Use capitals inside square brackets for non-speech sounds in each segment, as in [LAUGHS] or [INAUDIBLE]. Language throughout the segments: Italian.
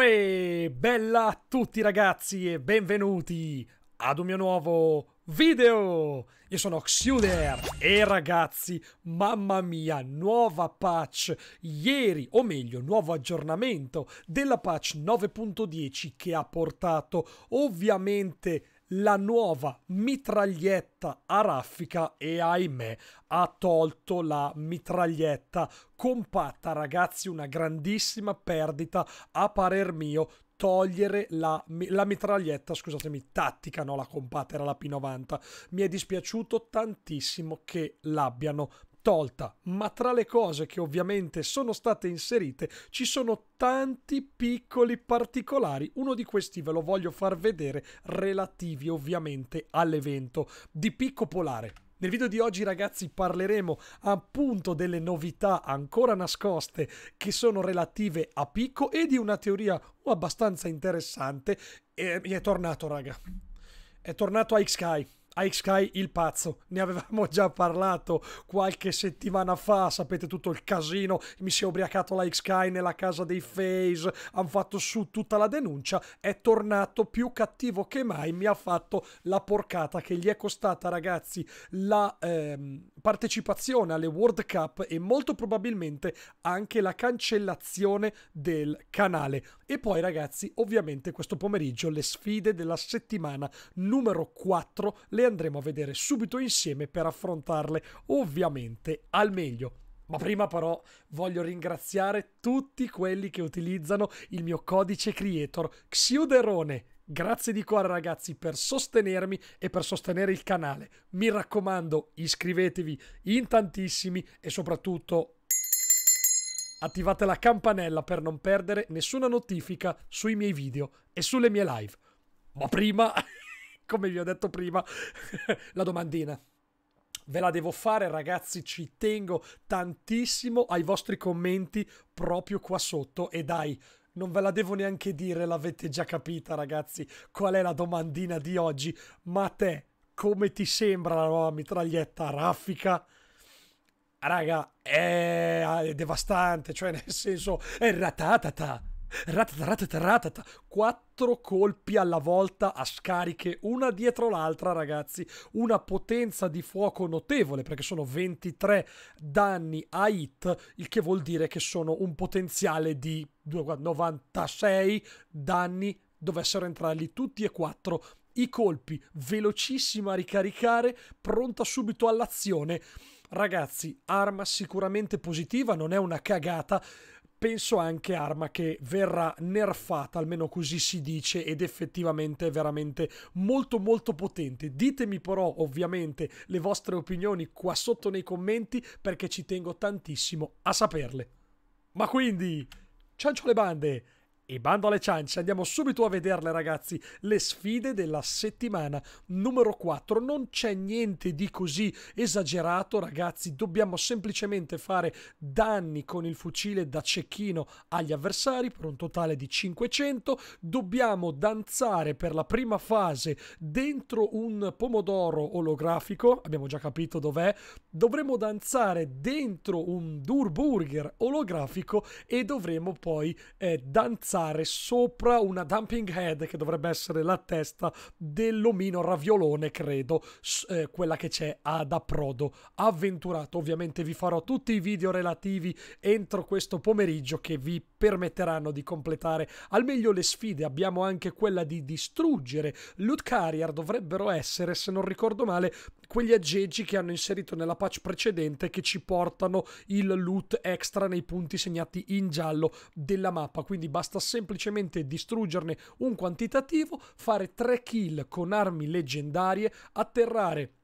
Uè, bella a tutti ragazzi e benvenuti ad un mio nuovo video! Io sono Xuder e ragazzi, mamma mia, nuova patch ieri, o meglio, nuovo aggiornamento della patch 9.10 che ha portato ovviamente la nuova mitraglietta a raffica e ahimè ha tolto la mitraglietta compatta ragazzi una grandissima perdita a parer mio togliere la, la, mitraglietta, scusatemi, tattica, no la compatta, era la P90. Mi è dispiaciuto tantissimo che l'abbiano tolta, ma tra le cose che ovviamente sono state inserite ci sono tanti piccoli particolari, uno di questi ve lo voglio far vedere relativi ovviamente all'evento di Picco Polare. Nel video di oggi ragazzi parleremo appunto delle novità ancora nascoste che sono relative a Picco e di una teoria abbastanza interessante. E è tornato raga, è tornato a x sky Sky il pazzo, ne avevamo già parlato qualche settimana fa, sapete tutto il casino, mi si è ubriacato la Sky nella casa dei Face, hanno fatto su tutta la denuncia, è tornato più cattivo che mai, mi ha fatto la porcata che gli è costata ragazzi la... Ehm, partecipazione alle World Cup e molto probabilmente anche la cancellazione del canale. E poi ragazzi, ovviamente questo pomeriggio le sfide della settimana numero 4 le andremo a vedere subito insieme per affrontarle ovviamente al meglio. Ma prima però voglio ringraziare tutti quelli che utilizzano il mio codice creator Xiuderone Grazie di cuore ragazzi per sostenermi e per sostenere il canale. Mi raccomando, iscrivetevi in tantissimi e soprattutto attivate la campanella per non perdere nessuna notifica sui miei video e sulle mie live. Ma prima, [LAUGHS] come vi ho detto prima, [LAUGHS] la domandina ve la devo fare ragazzi, ci tengo tantissimo ai vostri commenti proprio qua sotto e dai non ve la devo neanche dire, l'avete già capita ragazzi, qual è la domandina di oggi. Ma a te, come ti sembra la nuova mitraglietta raffica? Raga, è, è devastante, cioè nel senso è ratatata. Ratataratata, quattro colpi alla volta a scariche, una dietro l'altra, ragazzi. Una potenza di fuoco notevole, perché sono 23 danni a hit, il che vuol dire che sono un potenziale di 96 danni. Dovessero entrarli tutti e quattro i colpi, velocissima a ricaricare, pronta subito all'azione. Ragazzi, arma sicuramente positiva, non è una cagata penso anche arma che verrà nerfata, almeno così si dice, ed effettivamente è veramente molto molto potente. Ditemi però ovviamente le vostre opinioni qua sotto nei commenti perché ci tengo tantissimo a saperle. Ma quindi, ciancio le bande! E bando alle ciance, andiamo subito a vederle ragazzi, le sfide della settimana numero 4. Non c'è niente di così esagerato ragazzi, dobbiamo semplicemente fare danni con il fucile da cecchino agli avversari per un totale di 500. Dobbiamo danzare per la prima fase dentro un pomodoro olografico, abbiamo già capito dov'è. Dovremo danzare dentro un Durburger olografico e dovremo poi eh, danzare saltare sopra una dumping head che dovrebbe essere la testa dell'omino raviolone, credo, eh, quella che c'è ad approdo avventurato. Ovviamente vi farò tutti i video relativi entro questo pomeriggio che vi permetteranno di completare al meglio le sfide. Abbiamo anche quella di distruggere Loot Carrier, dovrebbero essere, se non ricordo male, quegli aggeggi che hanno inserito nella patch precedente che ci portano il loot extra nei punti segnati in giallo della mappa. Quindi basta semplicemente distruggerne un quantitativo, fare tre kill con armi leggendarie, atterrare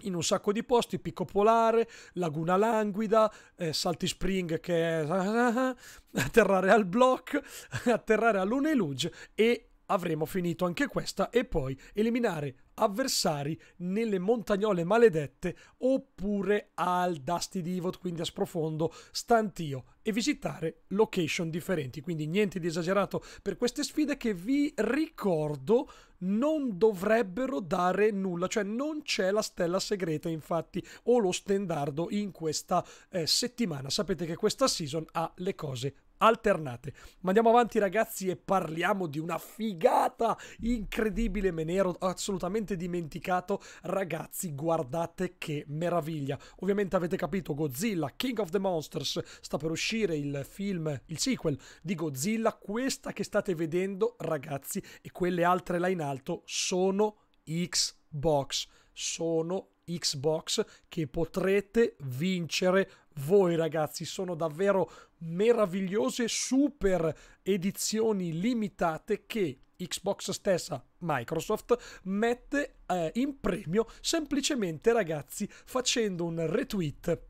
in un sacco di posti, Picco Polare, Laguna Languida, eh, Salti Spring che è [LAUGHS] atterrare al Block, [LAUGHS] atterrare a Luneluge e avremo finito anche questa e poi eliminare avversari nelle montagnole maledette oppure al Dusty Divot, quindi a sprofondo, stantio e visitare location differenti. Quindi niente di esagerato per queste sfide che vi ricordo non dovrebbero dare nulla, cioè non c'è la stella segreta infatti o lo stendardo in questa eh, settimana. Sapete che questa season ha le cose alternate. Ma andiamo avanti ragazzi e parliamo di una figata incredibile, me ne ero assolutamente completamente dimenticato. Ragazzi, guardate che meraviglia. Ovviamente avete capito Godzilla, King of the Monsters, sta per uscire il film, il sequel di Godzilla. Questa che state vedendo, ragazzi, e quelle altre là in alto sono Xbox. Sono Xbox che potrete vincere voi ragazzi sono davvero meravigliose super edizioni limitate che Xbox stessa, Microsoft, mette eh, in premio semplicemente ragazzi facendo un retweet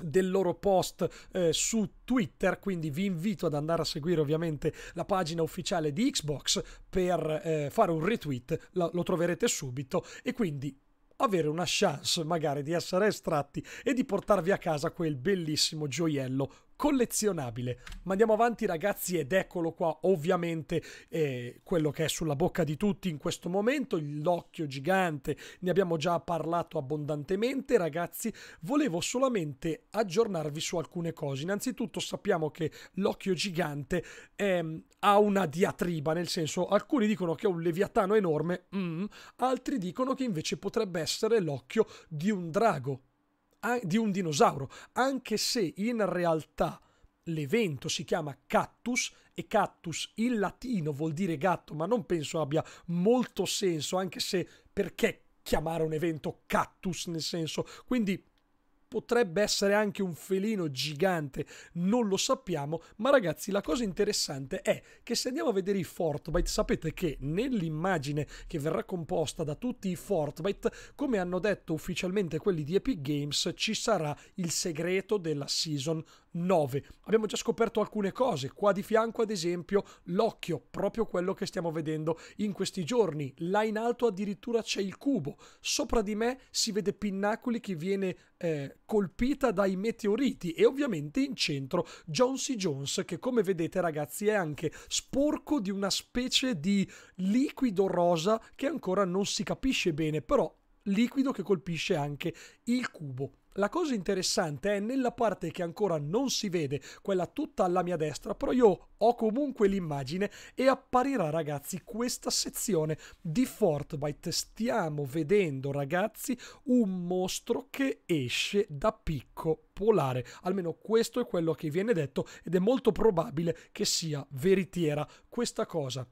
del loro post eh, su Twitter, quindi vi invito ad andare a seguire ovviamente la pagina ufficiale di Xbox per eh, fare un retweet, lo, lo troverete subito e quindi avere una chance magari di essere estratti e di portarvi a casa quel bellissimo gioiello collezionabile. Ma andiamo avanti ragazzi ed eccolo qua ovviamente eh, quello che è sulla bocca di tutti in questo momento, l'occhio gigante, ne abbiamo già parlato abbondantemente ragazzi, volevo solamente aggiornarvi su alcune cose. Innanzitutto sappiamo che l'occhio gigante eh, ha una diatriba, nel senso alcuni dicono che è un leviatano enorme, mm, altri dicono che invece potrebbe essere l'occhio di un drago di un dinosauro, anche se in realtà l'evento si chiama Cactus e Cactus in latino vuol dire gatto, ma non penso abbia molto senso, anche se perché chiamare un evento Cactus nel senso, quindi potrebbe essere anche un felino gigante, non lo sappiamo, ma ragazzi la cosa interessante è che se andiamo a vedere i Fortnite sapete che nell'immagine che verrà composta da tutti i Fortnite, come hanno detto ufficialmente quelli di Epic Games, ci sarà il segreto della Season 9. Abbiamo già scoperto alcune cose, qua di fianco ad esempio l'occhio, proprio quello che stiamo vedendo in questi giorni, là in alto addirittura c'è il cubo, sopra di me si vede Pinnacoli che viene eh, colpita dai meteoriti e ovviamente in centro John C. Jones che come vedete ragazzi è anche sporco di una specie di liquido rosa che ancora non si capisce bene, però liquido che colpisce anche il cubo. La cosa interessante è nella parte che ancora non si vede, quella tutta alla mia destra, però io ho comunque l'immagine e apparirà ragazzi questa sezione di Fortnite. Stiamo vedendo ragazzi un mostro che esce da picco polare, almeno questo è quello che viene detto ed è molto probabile che sia veritiera questa cosa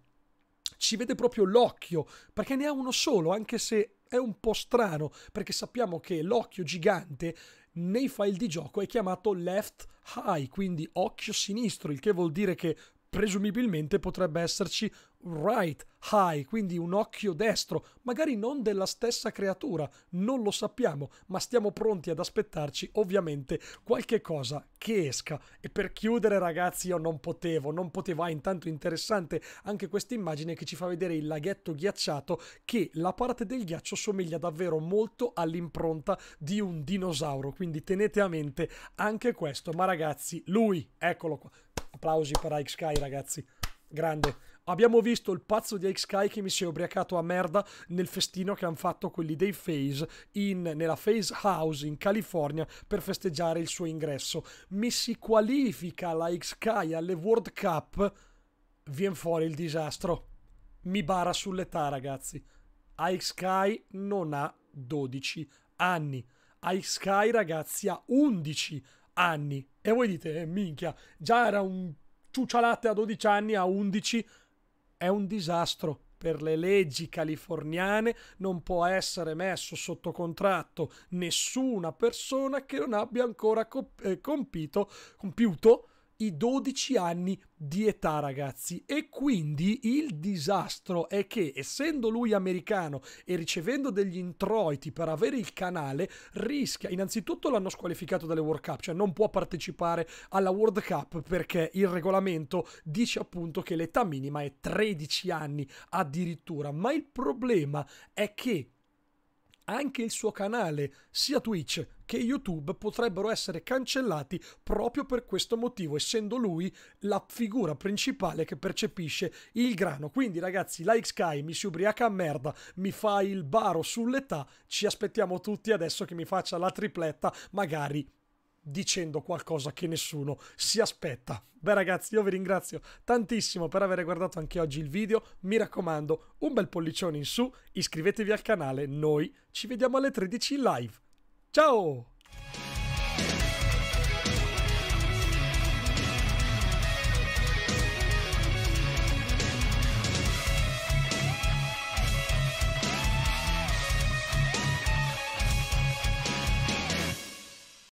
ci vede proprio l'occhio, perché ne ha uno solo, anche se è un po' strano, perché sappiamo che l'occhio gigante nei file di gioco è chiamato left eye, quindi occhio sinistro, il che vuol dire che presumibilmente potrebbe esserci right eye, quindi un occhio destro, magari non della stessa creatura, non lo sappiamo, ma stiamo pronti ad aspettarci ovviamente qualche cosa che esca. E per chiudere ragazzi io non potevo, non potevo, ah, intanto interessante anche questa immagine che ci fa vedere il laghetto ghiacciato che la parte del ghiaccio somiglia davvero molto all'impronta di un dinosauro, quindi tenete a mente anche questo, ma ragazzi lui, eccolo qua, Applausi per AXKY, ragazzi. Grande. Abbiamo visto il pazzo di AXKY che mi si è ubriacato a merda nel festino che hanno fatto quelli dei FaZe nella FaZe House in California per festeggiare il suo ingresso. Mi si qualifica la AXKY alle World Cup, viene fuori il disastro. Mi bara sull'età, ragazzi. AXKY non ha 12 anni. AXKY, ragazzi, ha 11 anni. E voi dite, eh, minchia, già era un ciuccialatte a 12 anni, a 11 è un disastro. Per le leggi californiane non può essere messo sotto contratto nessuna persona che non abbia ancora comp- eh, compito, compiuto i 12 anni di età, ragazzi. E quindi il disastro è che, essendo lui americano e ricevendo degli introiti per avere il canale, rischia. Innanzitutto l'hanno squalificato dalle World Cup, cioè non può partecipare alla World Cup perché il regolamento dice appunto che l'età minima è 13 anni addirittura. Ma il problema è che anche il suo canale, sia Twitch che YouTube potrebbero essere cancellati proprio per questo motivo, essendo lui la figura principale che percepisce il grano. Quindi ragazzi, like Sky, mi si ubriaca a merda, mi fa il baro sull'età, ci aspettiamo tutti adesso che mi faccia la tripletta, magari dicendo qualcosa che nessuno si aspetta. Beh ragazzi, io vi ringrazio tantissimo per aver guardato anche oggi il video, mi raccomando un bel pollicione in su, iscrivetevi al canale, noi ci vediamo alle 13 in live. 早。